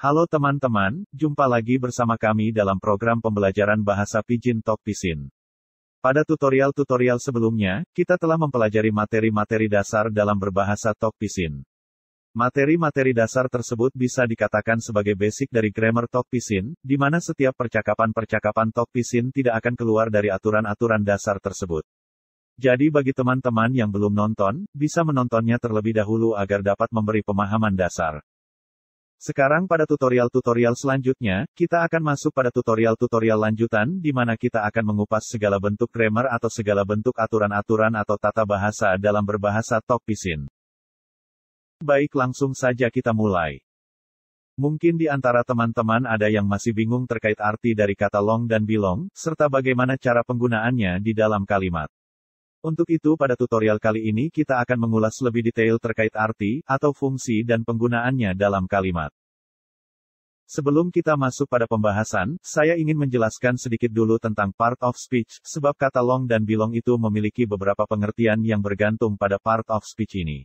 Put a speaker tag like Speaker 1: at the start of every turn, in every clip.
Speaker 1: Halo teman-teman, jumpa lagi bersama kami dalam program pembelajaran bahasa Pijin Tok Pisin. Pada tutorial-tutorial sebelumnya, kita telah mempelajari materi-materi dasar dalam berbahasa Tok Pisin. Materi-materi dasar tersebut bisa dikatakan sebagai basic dari grammar Tok Pisin, di mana setiap percakapan-percakapan Tok Pisin tidak akan keluar dari aturan-aturan dasar tersebut. Jadi bagi teman-teman yang belum nonton, bisa menontonnya terlebih dahulu agar dapat memberi pemahaman dasar. Sekarang pada tutorial-tutorial selanjutnya, kita akan masuk pada tutorial-tutorial lanjutan di mana kita akan mengupas segala bentuk grammar atau segala bentuk aturan-aturan atau tata bahasa dalam berbahasa Tokpisin. Baik langsung saja kita mulai. Mungkin di antara teman-teman ada yang masih bingung terkait arti dari kata long dan bilong, serta bagaimana cara penggunaannya di dalam kalimat. Untuk itu pada tutorial kali ini kita akan mengulas lebih detail terkait arti, atau fungsi dan penggunaannya dalam kalimat. Sebelum kita masuk pada pembahasan, saya ingin menjelaskan sedikit dulu tentang part of speech, sebab kata long dan bilong itu memiliki beberapa pengertian yang bergantung pada part of speech ini.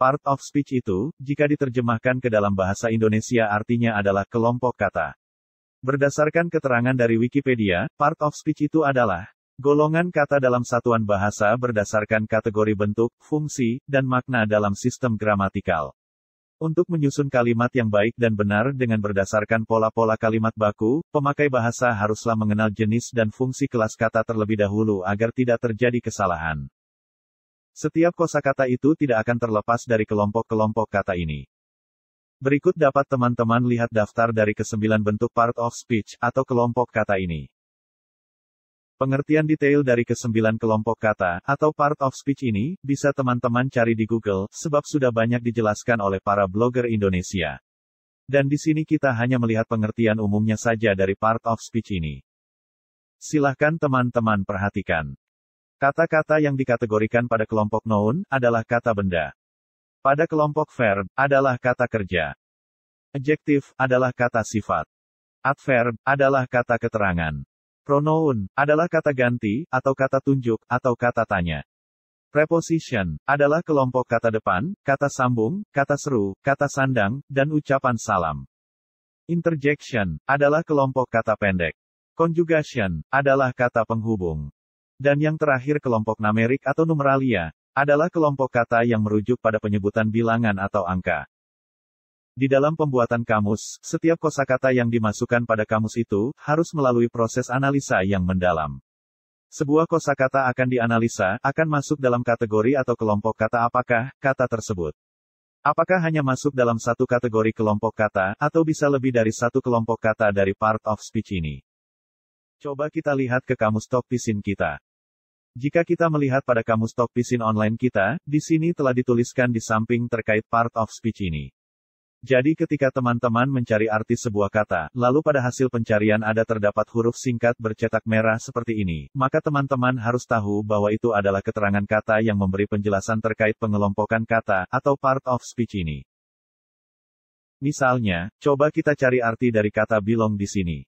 Speaker 1: Part of speech itu, jika diterjemahkan ke dalam bahasa Indonesia artinya adalah kelompok kata. Berdasarkan keterangan dari Wikipedia, part of speech itu adalah Golongan kata dalam satuan bahasa berdasarkan kategori bentuk, fungsi, dan makna dalam sistem gramatikal. Untuk menyusun kalimat yang baik dan benar dengan berdasarkan pola-pola kalimat baku, pemakai bahasa haruslah mengenal jenis dan fungsi kelas kata terlebih dahulu agar tidak terjadi kesalahan. Setiap kosakata itu tidak akan terlepas dari kelompok-kelompok kata ini. Berikut dapat teman-teman lihat daftar dari kesembilan bentuk part of speech atau kelompok kata ini. Pengertian detail dari kesembilan kelompok kata, atau part of speech ini, bisa teman-teman cari di Google, sebab sudah banyak dijelaskan oleh para blogger Indonesia. Dan di sini kita hanya melihat pengertian umumnya saja dari part of speech ini. Silahkan teman-teman perhatikan. Kata-kata yang dikategorikan pada kelompok noun, adalah kata benda. Pada kelompok verb, adalah kata kerja. Adjektif, adalah kata sifat. Adverb, adalah kata keterangan. Pronoun adalah kata ganti, atau kata tunjuk, atau kata tanya. Preposition adalah kelompok kata depan, kata sambung, kata seru, kata sandang, dan ucapan salam. Interjection adalah kelompok kata pendek. Conjugation adalah kata penghubung. Dan yang terakhir kelompok numerik atau numeralia adalah kelompok kata yang merujuk pada penyebutan bilangan atau angka. Di dalam pembuatan kamus, setiap kosakata yang dimasukkan pada kamus itu harus melalui proses analisa yang mendalam. Sebuah kosakata akan dianalisa, akan masuk dalam kategori atau kelompok kata apakah kata tersebut. Apakah hanya masuk dalam satu kategori kelompok kata atau bisa lebih dari satu kelompok kata dari part of speech ini? Coba kita lihat ke kamus topisin kita. Jika kita melihat pada kamus topisin online kita, di sini telah dituliskan di samping terkait part of speech ini. Jadi ketika teman-teman mencari arti sebuah kata, lalu pada hasil pencarian ada terdapat huruf singkat bercetak merah seperti ini, maka teman-teman harus tahu bahwa itu adalah keterangan kata yang memberi penjelasan terkait pengelompokan kata, atau part of speech ini. Misalnya, coba kita cari arti dari kata belong di sini.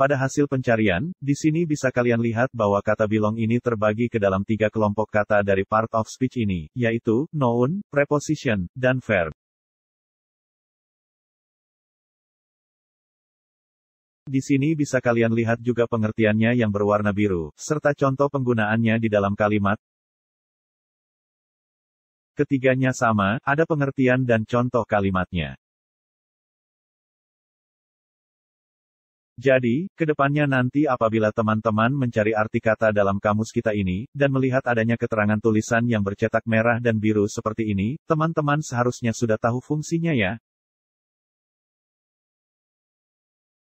Speaker 1: Pada hasil pencarian, di sini bisa kalian lihat bahwa kata belong ini terbagi ke dalam tiga kelompok kata dari part of speech ini, yaitu noun, preposition, dan verb. Di sini bisa kalian lihat juga pengertiannya yang berwarna biru, serta contoh penggunaannya di dalam kalimat. Ketiganya sama, ada pengertian dan contoh kalimatnya. Jadi, kedepannya nanti apabila teman-teman mencari arti kata dalam kamus kita ini, dan melihat adanya keterangan tulisan yang bercetak merah dan biru seperti ini, teman-teman seharusnya sudah tahu fungsinya ya.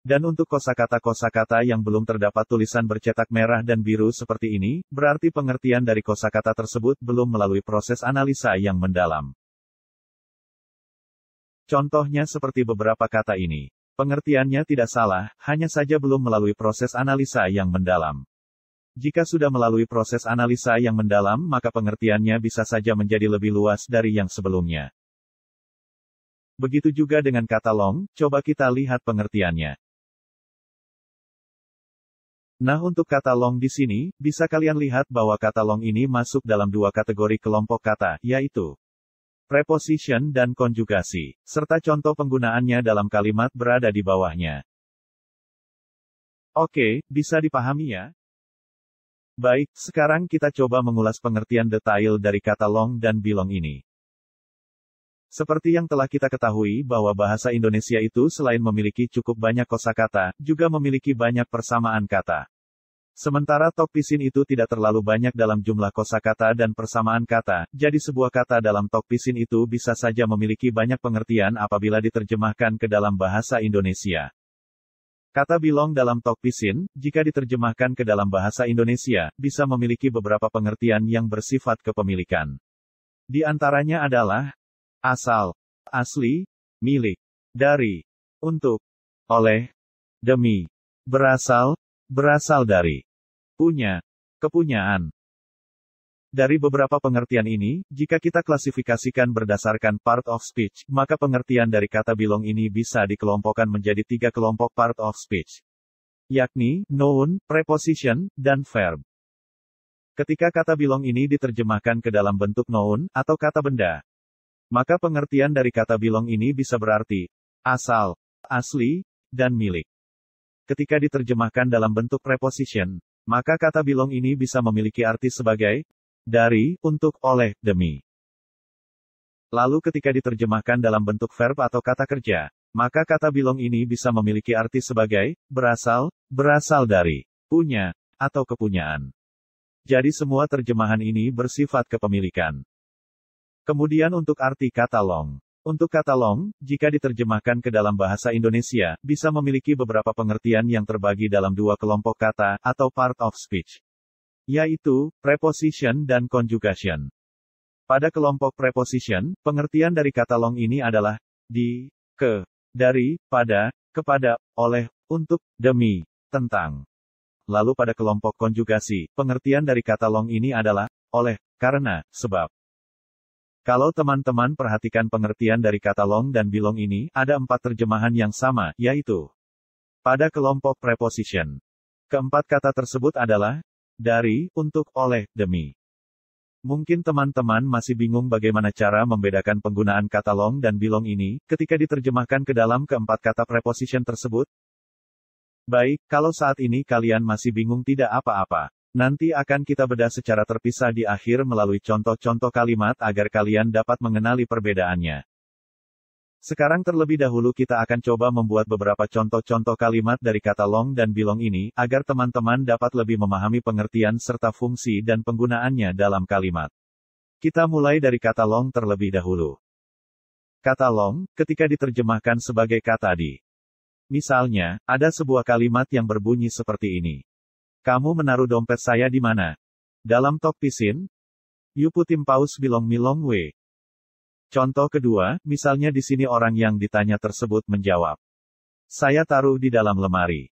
Speaker 1: Dan untuk kosakata-kosakata yang belum terdapat tulisan bercetak merah dan biru seperti ini, berarti pengertian dari kosakata tersebut belum melalui proses analisa yang mendalam. Contohnya seperti beberapa kata ini. Pengertiannya tidak salah, hanya saja belum melalui proses analisa yang mendalam. Jika sudah melalui proses analisa yang mendalam, maka pengertiannya bisa saja menjadi lebih luas dari yang sebelumnya. Begitu juga dengan kata long, coba kita lihat pengertiannya. Nah, untuk kata long di sini, bisa kalian lihat bahwa kata long ini masuk dalam dua kategori kelompok kata, yaitu preposition dan konjugasi, serta contoh penggunaannya dalam kalimat berada di bawahnya. Oke, bisa dipahami ya? Baik, sekarang kita coba mengulas pengertian detail dari kata long dan bilong ini. Seperti yang telah kita ketahui bahwa bahasa Indonesia itu selain memiliki cukup banyak kosakata, juga memiliki banyak persamaan kata. Sementara topisin itu tidak terlalu banyak dalam jumlah kosakata dan persamaan kata, jadi sebuah kata dalam topisin itu bisa saja memiliki banyak pengertian apabila diterjemahkan ke dalam bahasa Indonesia. Kata bilong dalam topisin, jika diterjemahkan ke dalam bahasa Indonesia, bisa memiliki beberapa pengertian yang bersifat kepemilikan. Di antaranya adalah asal, asli, milik, dari, untuk, oleh, demi, berasal, berasal dari. Punya. Kepunyaan. Dari beberapa pengertian ini, jika kita klasifikasikan berdasarkan part of speech, maka pengertian dari kata bilong ini bisa dikelompokkan menjadi tiga kelompok part of speech, yakni noun, preposition, dan verb. Ketika kata bilong ini diterjemahkan ke dalam bentuk noun atau kata benda, maka pengertian dari kata bilong ini bisa berarti asal, asli, dan milik. Ketika diterjemahkan dalam bentuk preposition, maka kata bilong ini bisa memiliki arti sebagai dari, untuk, oleh, demi. Lalu ketika diterjemahkan dalam bentuk verb atau kata kerja, maka kata bilong ini bisa memiliki arti sebagai berasal, berasal dari, punya, atau kepunyaan. Jadi semua terjemahan ini bersifat kepemilikan. Kemudian untuk arti kata long. Untuk kata long, jika diterjemahkan ke dalam bahasa Indonesia, bisa memiliki beberapa pengertian yang terbagi dalam dua kelompok kata, atau part of speech. Yaitu, preposition dan conjugation. Pada kelompok preposition, pengertian dari kata long ini adalah, di, ke, dari, pada, kepada, oleh, untuk, demi, tentang. Lalu pada kelompok konjugasi, pengertian dari kata long ini adalah, oleh, karena, sebab. Kalau teman-teman perhatikan pengertian dari kata long dan bilong ini, ada empat terjemahan yang sama, yaitu pada kelompok preposition. Keempat kata tersebut adalah dari, untuk, oleh, demi. Mungkin teman-teman masih bingung bagaimana cara membedakan penggunaan kata long dan bilong ini ketika diterjemahkan ke dalam keempat kata preposition tersebut. Baik, kalau saat ini kalian masih bingung tidak apa-apa. Nanti akan kita bedah secara terpisah di akhir melalui contoh-contoh kalimat agar kalian dapat mengenali perbedaannya. Sekarang terlebih dahulu kita akan coba membuat beberapa contoh-contoh kalimat dari kata long dan bilong ini, agar teman-teman dapat lebih memahami pengertian serta fungsi dan penggunaannya dalam kalimat. Kita mulai dari kata long terlebih dahulu. Kata long, ketika diterjemahkan sebagai kata di. Misalnya, ada sebuah kalimat yang berbunyi seperti ini. Kamu menaruh dompet saya di mana? Dalam tok pisin? Yuputim paus bilong milong we. Contoh kedua, misalnya di sini orang yang ditanya tersebut menjawab. Saya taruh di dalam lemari.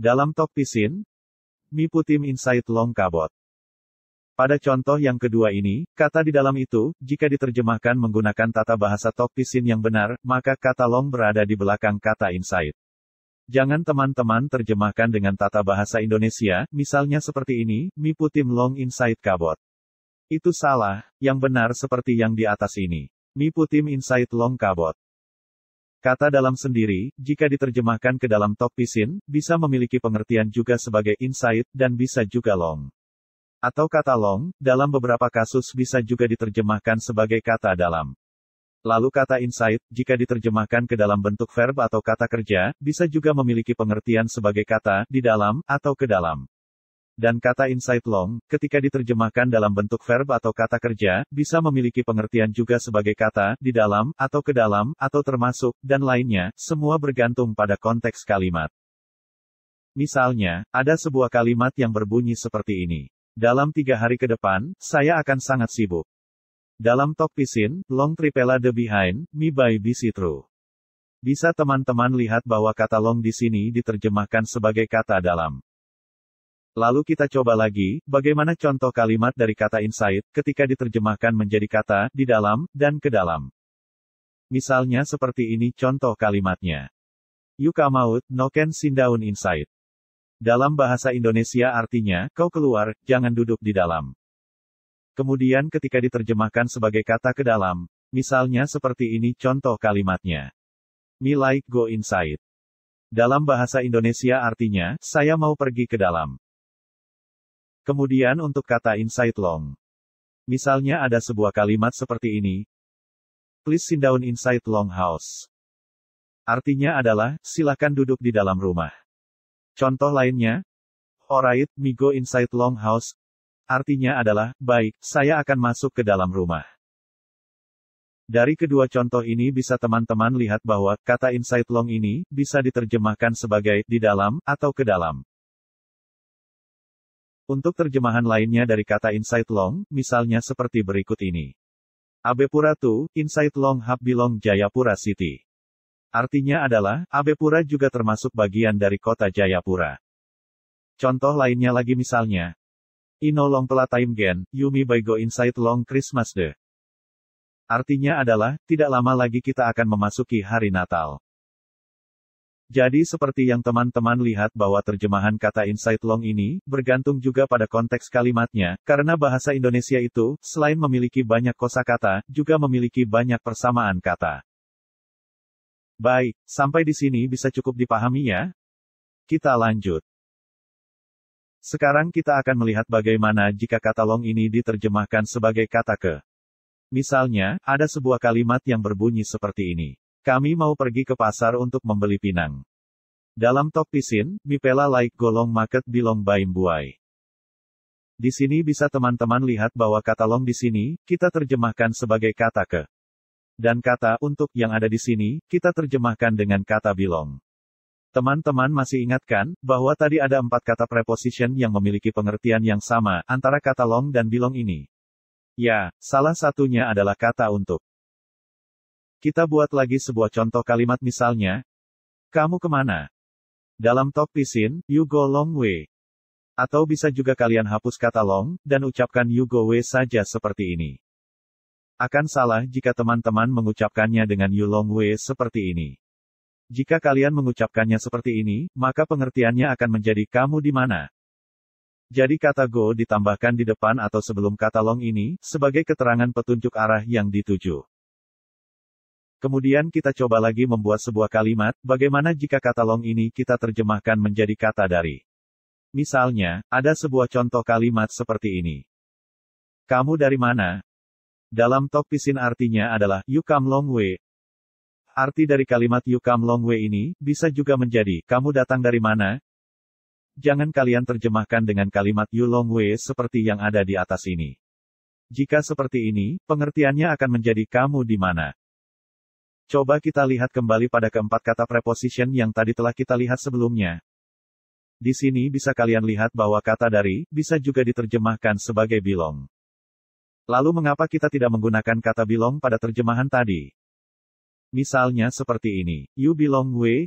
Speaker 1: Dalam tok pisin? Mi putim insight long kabot. Pada contoh yang kedua ini, kata di dalam itu, jika diterjemahkan menggunakan tata bahasa topisin yang benar, maka kata long berada di belakang kata inside. Jangan teman-teman terjemahkan dengan tata bahasa Indonesia, misalnya seperti ini, mi putim long inside kabot. Itu salah, yang benar seperti yang di atas ini. Mi putim inside long kabot. Kata dalam sendiri, jika diterjemahkan ke dalam top pisin, bisa memiliki pengertian juga sebagai inside, dan bisa juga long. Atau kata long, dalam beberapa kasus bisa juga diterjemahkan sebagai kata dalam. Lalu kata insight, jika diterjemahkan ke dalam bentuk verb atau kata kerja, bisa juga memiliki pengertian sebagai kata, di dalam, atau ke dalam. Dan kata insight long, ketika diterjemahkan dalam bentuk verb atau kata kerja, bisa memiliki pengertian juga sebagai kata, di dalam, atau ke dalam, atau termasuk, dan lainnya, semua bergantung pada konteks kalimat. Misalnya, ada sebuah kalimat yang berbunyi seperti ini. Dalam tiga hari ke depan, saya akan sangat sibuk. Dalam Talk Pisin, Long Tripella The Behind, Mi by BC True. Bisa teman-teman lihat bahwa kata long di sini diterjemahkan sebagai kata dalam. Lalu kita coba lagi, bagaimana contoh kalimat dari kata insight ketika diterjemahkan menjadi kata di dalam dan ke dalam. Misalnya seperti ini contoh kalimatnya. You come out, no can noken down inside. Dalam bahasa Indonesia artinya, kau keluar, jangan duduk di dalam. Kemudian ketika diterjemahkan sebagai kata ke dalam, misalnya seperti ini contoh kalimatnya. Me like go inside. Dalam bahasa Indonesia artinya, saya mau pergi ke dalam. Kemudian untuk kata inside long. Misalnya ada sebuah kalimat seperti ini. Please sit down inside long house. Artinya adalah, silakan duduk di dalam rumah. Contoh lainnya, Alright, me go inside long house, artinya adalah, baik, saya akan masuk ke dalam rumah. Dari kedua contoh ini bisa teman-teman lihat bahwa, kata insight long ini, bisa diterjemahkan sebagai, di dalam, atau ke dalam. Untuk terjemahan lainnya dari kata insight long, misalnya seperti berikut ini. Abepura tu, insight long hab bilong Jayapura City. Artinya adalah, Abepura juga termasuk bagian dari kota Jayapura. Contoh lainnya lagi misalnya, Ino long pela time gen, Yumi Baigo Inside Long Christmas De. Artinya adalah, tidak lama lagi kita akan memasuki hari Natal. Jadi seperti yang teman-teman lihat bahwa terjemahan kata insight long ini, bergantung juga pada konteks kalimatnya, karena bahasa Indonesia itu, selain memiliki banyak kosa kata, juga memiliki banyak persamaan kata. Baik, sampai di sini bisa cukup dipahami ya? Kita lanjut. Sekarang kita akan melihat bagaimana jika kata long ini diterjemahkan sebagai kata ke. Misalnya, ada sebuah kalimat yang berbunyi seperti ini. Kami mau pergi ke pasar untuk membeli pinang. Dalam top pisin, Mipela like golong market bilong baim buai. Di sini bisa teman-teman lihat bahwa kata long di sini, kita terjemahkan sebagai kata ke. Dan kata untuk yang ada di sini, kita terjemahkan dengan kata bilong. Teman-teman masih ingatkan, bahwa tadi ada empat kata preposition yang memiliki pengertian yang sama, antara kata long dan bilong ini. Ya, salah satunya adalah kata untuk. Kita buat lagi sebuah contoh kalimat misalnya, kamu kemana? Dalam top pisin, you go long way. Atau bisa juga kalian hapus kata long, dan ucapkan you go way saja seperti ini. Akan salah jika teman-teman mengucapkannya dengan you long way seperti ini. Jika kalian mengucapkannya seperti ini, maka pengertiannya akan menjadi kamu di mana. Jadi kata go ditambahkan di depan atau sebelum kata long ini, sebagai keterangan petunjuk arah yang dituju. Kemudian kita coba lagi membuat sebuah kalimat, bagaimana jika kata long ini kita terjemahkan menjadi kata dari. Misalnya, ada sebuah contoh kalimat seperti ini. Kamu dari mana? Dalam tok artinya adalah, you come long way, Arti dari kalimat you come long way ini, bisa juga menjadi, kamu datang dari mana? Jangan kalian terjemahkan dengan kalimat you long way seperti yang ada di atas ini. Jika seperti ini, pengertiannya akan menjadi kamu di mana. Coba kita lihat kembali pada keempat kata preposition yang tadi telah kita lihat sebelumnya. Di sini bisa kalian lihat bahwa kata dari, bisa juga diterjemahkan sebagai belong. Lalu mengapa kita tidak menggunakan kata belong pada terjemahan tadi? Misalnya seperti ini, you belong we?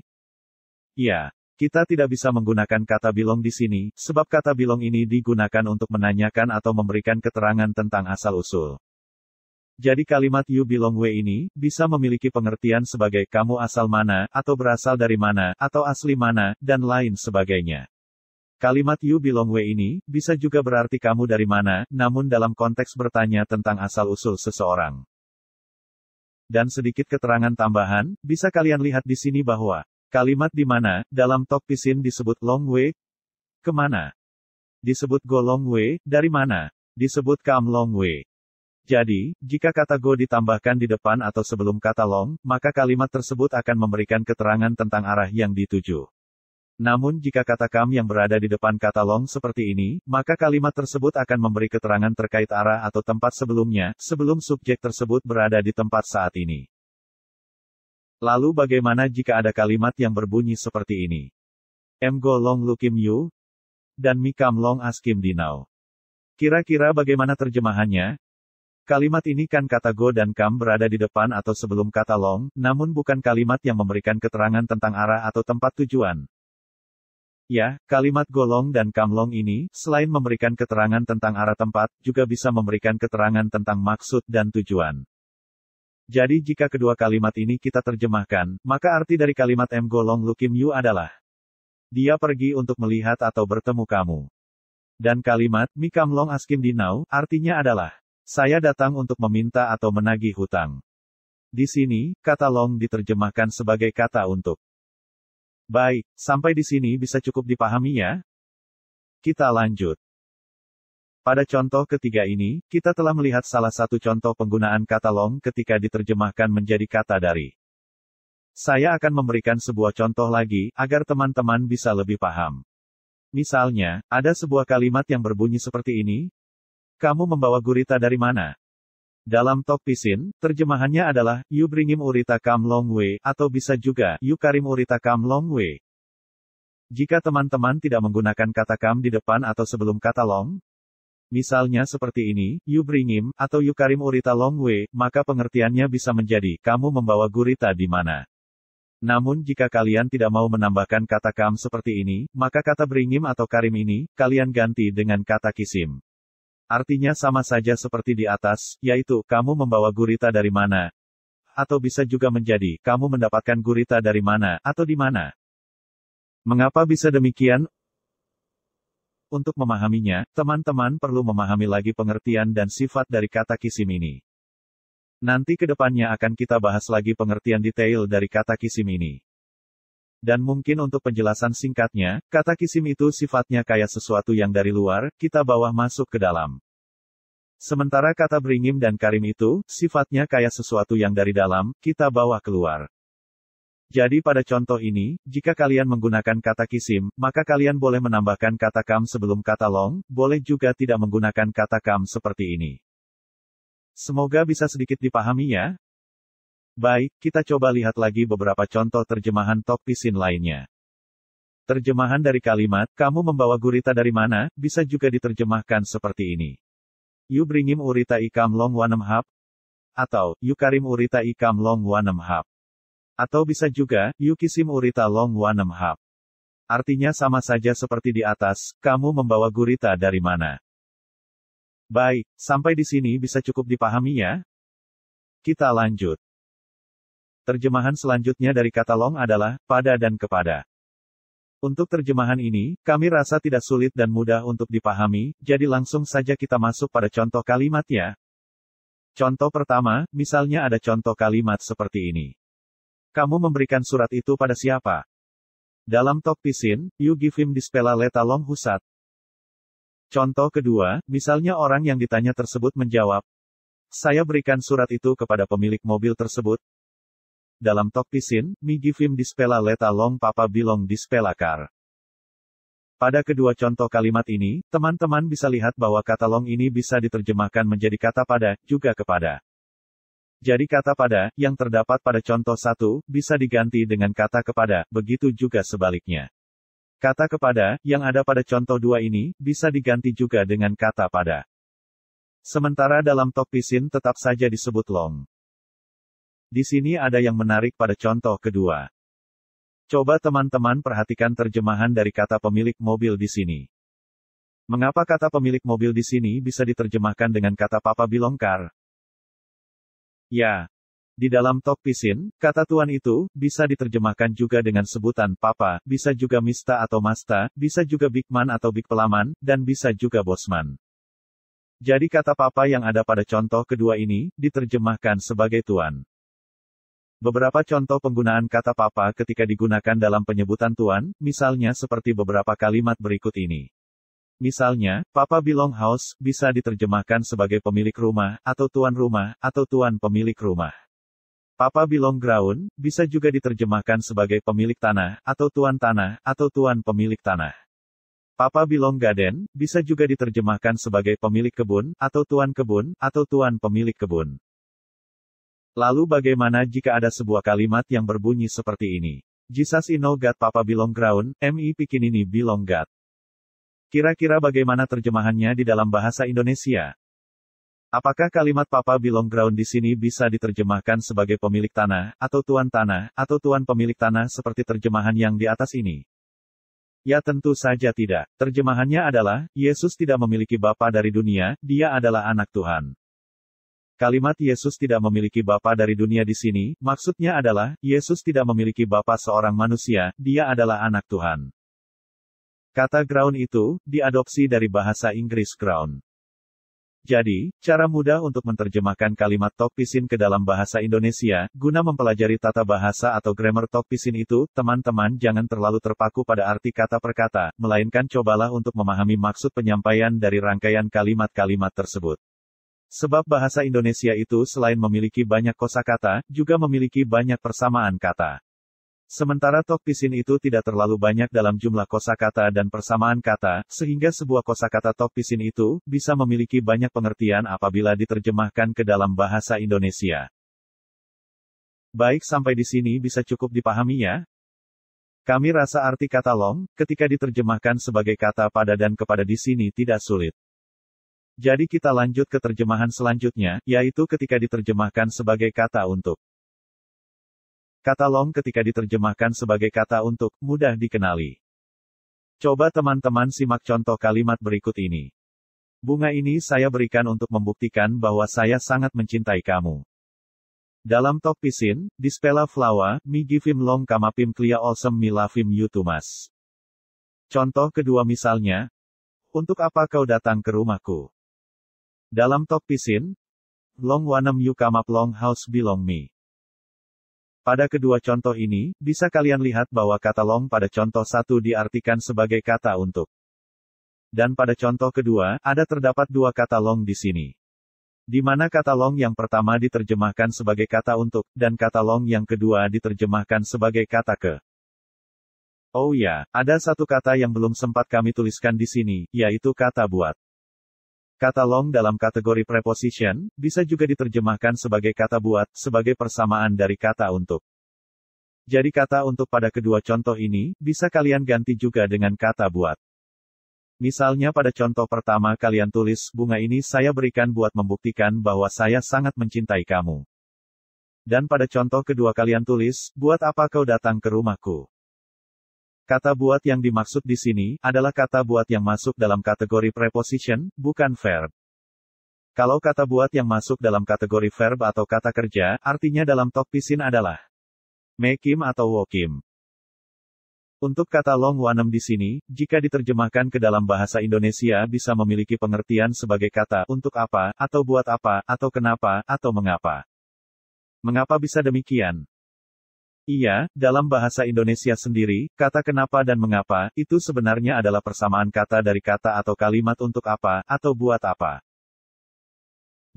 Speaker 1: Ya, kita tidak bisa menggunakan kata belong di sini, sebab kata belong ini digunakan untuk menanyakan atau memberikan keterangan tentang asal-usul. Jadi kalimat you belong we ini, bisa memiliki pengertian sebagai kamu asal mana, atau berasal dari mana, atau asli mana, dan lain sebagainya. Kalimat you belong we ini, bisa juga berarti kamu dari mana, namun dalam konteks bertanya tentang asal-usul seseorang dan sedikit keterangan tambahan, bisa kalian lihat di sini bahwa kalimat di mana dalam Tok pisin disebut long way kemana? Disebut go long way dari mana? Disebut come long way. Jadi, jika kata go ditambahkan di depan atau sebelum kata long, maka kalimat tersebut akan memberikan keterangan tentang arah yang dituju. Namun jika kata kam yang berada di depan kata long seperti ini, maka kalimat tersebut akan memberi keterangan terkait arah atau tempat sebelumnya, sebelum subjek tersebut berada di tempat saat ini. Lalu bagaimana jika ada kalimat yang berbunyi seperti ini? M go long lukim you dan mi kam long askim dinau. Kira-kira bagaimana terjemahannya? Kalimat ini kan kata go dan kam berada di depan atau sebelum kata long, namun bukan kalimat yang memberikan keterangan tentang arah atau tempat tujuan. Ya, kalimat golong dan kamlong ini, selain memberikan keterangan tentang arah tempat, juga bisa memberikan keterangan tentang maksud dan tujuan. Jadi jika kedua kalimat ini kita terjemahkan, maka arti dari kalimat M golong Lukim Yu adalah Dia pergi untuk melihat atau bertemu kamu. Dan kalimat Mi Kamlong Askim Dinau, artinya adalah Saya datang untuk meminta atau menagih hutang. Di sini, kata long diterjemahkan sebagai kata untuk Baik, sampai di sini bisa cukup dipahami ya? Kita lanjut. Pada contoh ketiga ini, kita telah melihat salah satu contoh penggunaan kata long ketika diterjemahkan menjadi kata dari. Saya akan memberikan sebuah contoh lagi, agar teman-teman bisa lebih paham. Misalnya, ada sebuah kalimat yang berbunyi seperti ini. Kamu membawa gurita dari mana? Dalam Tok Pisin, terjemahannya adalah, You bring him urita kam long way, atau bisa juga, You karim urita kam long way. Jika teman-teman tidak menggunakan kata kam di depan atau sebelum kata long, misalnya seperti ini, You bring him, atau You karim urita long way, maka pengertiannya bisa menjadi, Kamu membawa gurita di mana. Namun jika kalian tidak mau menambahkan kata kam seperti ini, maka kata beringim atau karim ini, kalian ganti dengan kata kisim. Artinya sama saja seperti di atas, yaitu, kamu membawa gurita dari mana. Atau bisa juga menjadi, kamu mendapatkan gurita dari mana, atau di mana. Mengapa bisa demikian? Untuk memahaminya, teman-teman perlu memahami lagi pengertian dan sifat dari kata kisim ini. Nanti kedepannya akan kita bahas lagi pengertian detail dari kata kisim ini. Dan mungkin untuk penjelasan singkatnya, kata kisim itu sifatnya kayak sesuatu yang dari luar, kita bawa masuk ke dalam. Sementara kata beringim dan karim itu, sifatnya kayak sesuatu yang dari dalam, kita bawa keluar. Jadi pada contoh ini, jika kalian menggunakan kata kisim, maka kalian boleh menambahkan kata kam sebelum kata long, boleh juga tidak menggunakan kata kam seperti ini. Semoga bisa sedikit dipahami ya, Baik, kita coba lihat lagi beberapa contoh terjemahan top pisin lainnya. Terjemahan dari kalimat, kamu membawa gurita dari mana, bisa juga diterjemahkan seperti ini. You bring him urita ikam long wanem hap, atau, you karim urita ikam long wanem hap. Atau bisa juga, you kisim urita long wanem hap. Artinya sama saja seperti di atas, kamu membawa gurita dari mana. Baik, sampai di sini bisa cukup dipahami ya? Kita lanjut. Terjemahan selanjutnya dari kata long adalah pada dan kepada. Untuk terjemahan ini, kami rasa tidak sulit dan mudah untuk dipahami, jadi langsung saja kita masuk pada contoh kalimatnya. Contoh pertama, misalnya ada contoh kalimat seperti ini. Kamu memberikan surat itu pada siapa? Dalam topik pisin, you give him this leta long husat. Contoh kedua, misalnya orang yang ditanya tersebut menjawab, saya berikan surat itu kepada pemilik mobil tersebut, dalam mi givim dispela leta long papa bilong dispela kar. Pada kedua contoh kalimat ini, teman-teman bisa lihat bahwa kata long ini bisa diterjemahkan menjadi kata pada, juga kepada. Jadi kata pada, yang terdapat pada contoh satu, bisa diganti dengan kata kepada, begitu juga sebaliknya. Kata kepada, yang ada pada contoh dua ini, bisa diganti juga dengan kata pada. Sementara dalam topisin tetap saja disebut long. Di sini ada yang menarik pada contoh kedua. Coba teman-teman perhatikan terjemahan dari kata pemilik mobil di sini. Mengapa kata pemilik mobil di sini bisa diterjemahkan dengan kata papa bilongkar? Ya, di dalam top pisin, kata tuan itu, bisa diterjemahkan juga dengan sebutan papa, bisa juga mista atau masta, bisa juga bigman atau big pelaman, dan bisa juga bosman. Jadi kata papa yang ada pada contoh kedua ini, diterjemahkan sebagai tuan. Beberapa contoh penggunaan kata papa ketika digunakan dalam penyebutan tuan, misalnya seperti beberapa kalimat berikut ini. Misalnya, papa belong house bisa diterjemahkan sebagai pemilik rumah atau tuan rumah atau tuan pemilik rumah. Papa belong ground bisa juga diterjemahkan sebagai pemilik tanah atau tuan tanah atau tuan pemilik tanah. Papa Bilong garden bisa juga diterjemahkan sebagai pemilik kebun atau tuan kebun atau tuan pemilik kebun. Lalu bagaimana jika ada sebuah kalimat yang berbunyi seperti ini? Jesus ino God Papa Bilong Ground, MI ini Bilong God. Kira-kira bagaimana terjemahannya di dalam bahasa Indonesia? Apakah kalimat Papa Bilong Ground di sini bisa diterjemahkan sebagai pemilik tanah, atau tuan tanah, atau tuan pemilik tanah seperti terjemahan yang di atas ini? Ya tentu saja tidak. Terjemahannya adalah, Yesus tidak memiliki Bapa dari dunia, dia adalah anak Tuhan. Kalimat Yesus tidak memiliki bapa dari dunia di sini, maksudnya adalah, Yesus tidak memiliki bapa seorang manusia, dia adalah anak Tuhan. Kata ground itu, diadopsi dari bahasa Inggris ground. Jadi, cara mudah untuk menerjemahkan kalimat topisin ke dalam bahasa Indonesia, guna mempelajari tata bahasa atau grammar topisin itu, teman-teman jangan terlalu terpaku pada arti kata per kata, melainkan cobalah untuk memahami maksud penyampaian dari rangkaian kalimat-kalimat tersebut. Sebab bahasa Indonesia itu selain memiliki banyak kosakata, juga memiliki banyak persamaan kata. Sementara tokpisin itu tidak terlalu banyak dalam jumlah kosakata dan persamaan kata, sehingga sebuah kosakata tokpisin itu bisa memiliki banyak pengertian apabila diterjemahkan ke dalam bahasa Indonesia. Baik sampai di sini bisa cukup dipahami ya. Kami rasa arti kata long ketika diterjemahkan sebagai kata pada dan kepada di sini tidak sulit. Jadi kita lanjut ke terjemahan selanjutnya, yaitu ketika diterjemahkan sebagai kata untuk. Kata long ketika diterjemahkan sebagai kata untuk, mudah dikenali. Coba teman-teman simak contoh kalimat berikut ini. Bunga ini saya berikan untuk membuktikan bahwa saya sangat mencintai kamu. Dalam top pisin, dispela flower, mi give him long kama pim clear awesome mi love him you too much. Contoh kedua misalnya, untuk apa kau datang ke rumahku? Dalam topik Pisin, Long Wanam You Come Up Long House Belong Me. Pada kedua contoh ini, bisa kalian lihat bahwa kata long pada contoh satu diartikan sebagai kata untuk. Dan pada contoh kedua, ada terdapat dua kata long di sini. Di mana kata long yang pertama diterjemahkan sebagai kata untuk, dan kata long yang kedua diterjemahkan sebagai kata ke. Oh ya, ada satu kata yang belum sempat kami tuliskan di sini, yaitu kata buat. Kata long dalam kategori preposition, bisa juga diterjemahkan sebagai kata buat, sebagai persamaan dari kata untuk. Jadi kata untuk pada kedua contoh ini, bisa kalian ganti juga dengan kata buat. Misalnya pada contoh pertama kalian tulis, bunga ini saya berikan buat membuktikan bahwa saya sangat mencintai kamu. Dan pada contoh kedua kalian tulis, buat apa kau datang ke rumahku? Kata buat yang dimaksud di sini adalah kata buat yang masuk dalam kategori preposition, bukan verb. Kalau kata buat yang masuk dalam kategori verb atau kata kerja, artinya dalam tokpisin adalah make atau wokim. Untuk kata long wanem di sini, jika diterjemahkan ke dalam bahasa Indonesia bisa memiliki pengertian sebagai kata untuk apa, atau buat apa, atau kenapa, atau mengapa. Mengapa bisa demikian? Iya, dalam bahasa Indonesia sendiri, kata kenapa dan mengapa, itu sebenarnya adalah persamaan kata dari kata atau kalimat untuk apa, atau buat apa.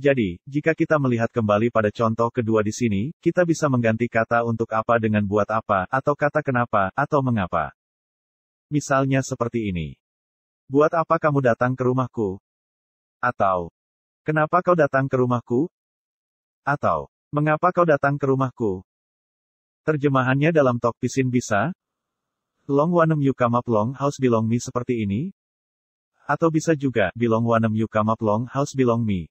Speaker 1: Jadi, jika kita melihat kembali pada contoh kedua di sini, kita bisa mengganti kata untuk apa dengan buat apa, atau kata kenapa, atau mengapa. Misalnya seperti ini. Buat apa kamu datang ke rumahku? Atau, kenapa kau datang ke rumahku? Atau, mengapa kau datang ke rumahku? Terjemahannya dalam Tok Pisin bisa, Long Wanem Yukamap Long House Bilong Mi seperti ini, atau bisa juga, Bilong Wanem Yukamap Long House Bilong Mi.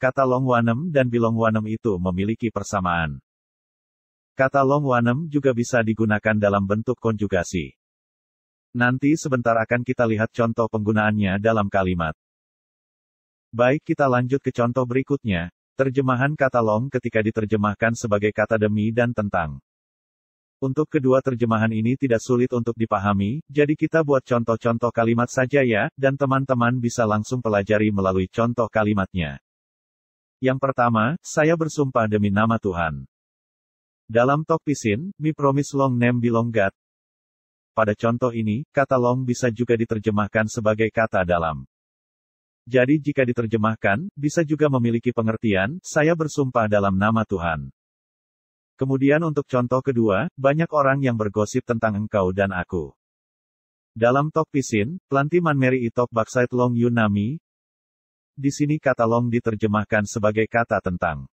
Speaker 1: Kata Long Wanem dan Bilong Wanem itu memiliki persamaan. Kata Long Wanem juga bisa digunakan dalam bentuk konjugasi. Nanti sebentar akan kita lihat contoh penggunaannya dalam kalimat. Baik kita lanjut ke contoh berikutnya, Terjemahan kata long ketika diterjemahkan sebagai kata demi dan tentang. Untuk kedua terjemahan ini tidak sulit untuk dipahami, jadi kita buat contoh-contoh kalimat saja ya, dan teman-teman bisa langsung pelajari melalui contoh kalimatnya. Yang pertama, saya bersumpah demi nama Tuhan. Dalam talk pisin, mi promise long name belong God. Pada contoh ini, kata long bisa juga diterjemahkan sebagai kata dalam. Jadi jika diterjemahkan, bisa juga memiliki pengertian, saya bersumpah dalam nama Tuhan. Kemudian untuk contoh kedua, banyak orang yang bergosip tentang engkau dan aku. Dalam Tok Pisin, Planti Mary Itok Baksait Long Yunami, di sini kata long diterjemahkan sebagai kata tentang.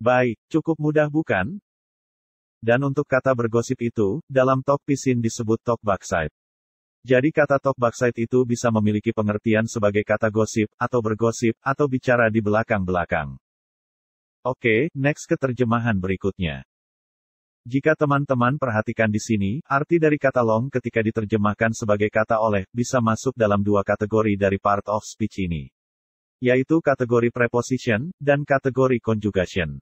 Speaker 1: Baik, cukup mudah bukan? Dan untuk kata bergosip itu, dalam Tok Pisin disebut Tok Baksait. Jadi kata talk backside itu bisa memiliki pengertian sebagai kata gosip, atau bergosip, atau bicara di belakang-belakang. Oke, next ke terjemahan berikutnya. Jika teman-teman perhatikan di sini, arti dari kata long ketika diterjemahkan sebagai kata oleh, bisa masuk dalam dua kategori dari part of speech ini. Yaitu kategori preposition, dan kategori conjugation.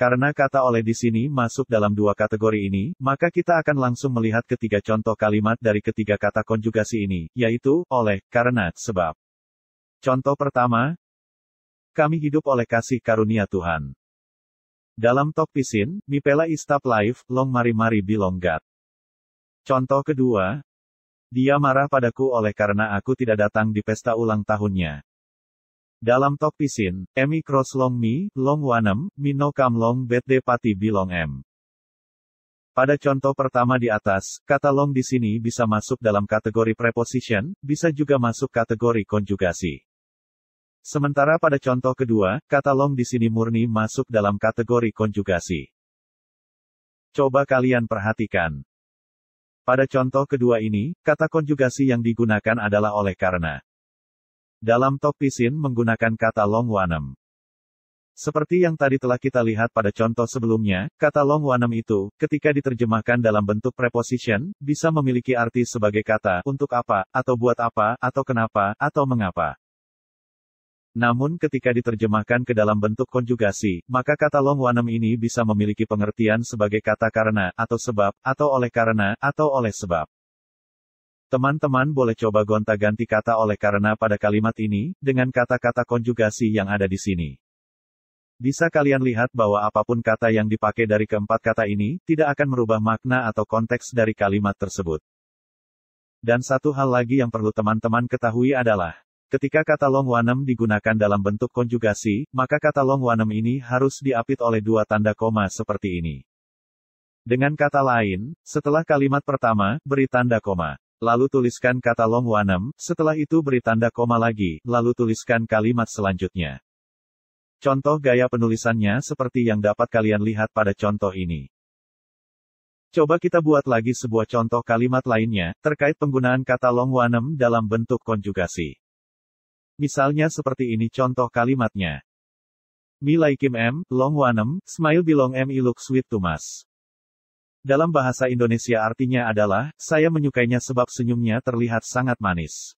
Speaker 1: Karena kata oleh di sini masuk dalam dua kategori ini, maka kita akan langsung melihat ketiga contoh kalimat dari ketiga kata konjugasi ini, yaitu, oleh, karena, sebab. Contoh pertama, kami hidup oleh kasih karunia Tuhan. Dalam Talk Pisin, Mipela Istap Life, Long Mari Mari Bilonggat. Contoh kedua, dia marah padaku oleh karena aku tidak datang di pesta ulang tahunnya. Dalam Tok Pisin, Emi Cross Long Mi, Long wanem Mino Kam Long Bet De Pati Bilong M. Pada contoh pertama di atas, kata long di sini bisa masuk dalam kategori preposition, bisa juga masuk kategori konjugasi. Sementara pada contoh kedua, kata long di sini murni masuk dalam kategori konjugasi. Coba kalian perhatikan. Pada contoh kedua ini, kata konjugasi yang digunakan adalah oleh karena dalam Tok Pisin menggunakan kata Long Wanam. Seperti yang tadi telah kita lihat pada contoh sebelumnya, kata Long Wanam itu, ketika diterjemahkan dalam bentuk preposition, bisa memiliki arti sebagai kata untuk apa, atau buat apa, atau kenapa, atau mengapa. Namun ketika diterjemahkan ke dalam bentuk konjugasi, maka kata long wanem ini bisa memiliki pengertian sebagai kata karena, atau sebab, atau oleh karena, atau oleh sebab. Teman-teman boleh coba gonta-ganti kata oleh karena pada kalimat ini, dengan kata-kata konjugasi yang ada di sini. Bisa kalian lihat bahwa apapun kata yang dipakai dari keempat kata ini, tidak akan merubah makna atau konteks dari kalimat tersebut. Dan satu hal lagi yang perlu teman-teman ketahui adalah, ketika kata longwanem digunakan dalam bentuk konjugasi, maka kata longwanem ini harus diapit oleh dua tanda koma seperti ini. Dengan kata lain, setelah kalimat pertama, beri tanda koma. Lalu tuliskan kata longuanem. setelah itu beri tanda koma lagi, lalu tuliskan kalimat selanjutnya. Contoh gaya penulisannya seperti yang dapat kalian lihat pada contoh ini. Coba kita buat lagi sebuah contoh kalimat lainnya, terkait penggunaan kata longuanem dalam bentuk konjugasi. Misalnya seperti ini contoh kalimatnya. Mi like him M, longuanem, smile belong M iluk sweet to mas. Dalam bahasa Indonesia artinya adalah, saya menyukainya sebab senyumnya terlihat sangat manis.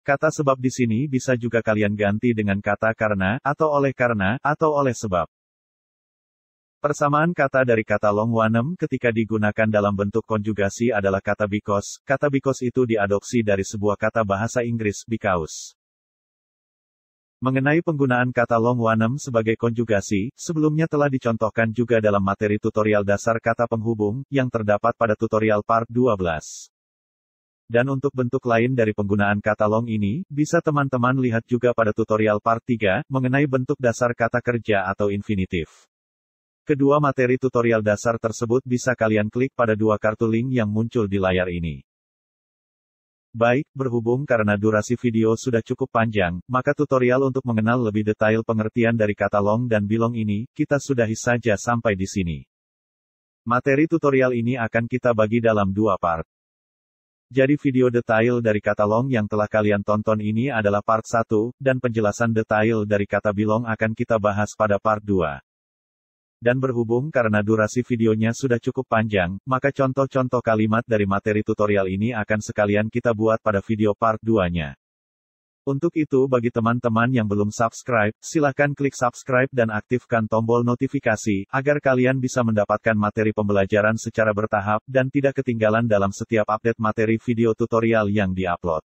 Speaker 1: Kata sebab di sini bisa juga kalian ganti dengan kata karena, atau oleh karena, atau oleh sebab. Persamaan kata dari kata longwanem ketika digunakan dalam bentuk konjugasi adalah kata because. Kata because itu diadopsi dari sebuah kata bahasa Inggris, because. Mengenai penggunaan kata long wanem sebagai konjugasi, sebelumnya telah dicontohkan juga dalam materi tutorial dasar kata penghubung, yang terdapat pada tutorial part 12. Dan untuk bentuk lain dari penggunaan kata long ini, bisa teman-teman lihat juga pada tutorial part 3, mengenai bentuk dasar kata kerja atau infinitif. Kedua materi tutorial dasar tersebut bisa kalian klik pada dua kartu link yang muncul di layar ini. Baik, berhubung karena durasi video sudah cukup panjang, maka tutorial untuk mengenal lebih detail pengertian dari kata long dan bilong ini, kita sudahi saja sampai di sini. Materi tutorial ini akan kita bagi dalam dua part. Jadi video detail dari kata long yang telah kalian tonton ini adalah part 1, dan penjelasan detail dari kata bilong akan kita bahas pada part 2. Dan berhubung karena durasi videonya sudah cukup panjang, maka contoh-contoh kalimat dari materi tutorial ini akan sekalian kita buat pada video part 2-nya. Untuk itu bagi teman-teman yang belum subscribe, silahkan klik subscribe dan aktifkan tombol notifikasi, agar kalian bisa mendapatkan materi pembelajaran secara bertahap, dan tidak ketinggalan dalam setiap update materi video tutorial yang diupload.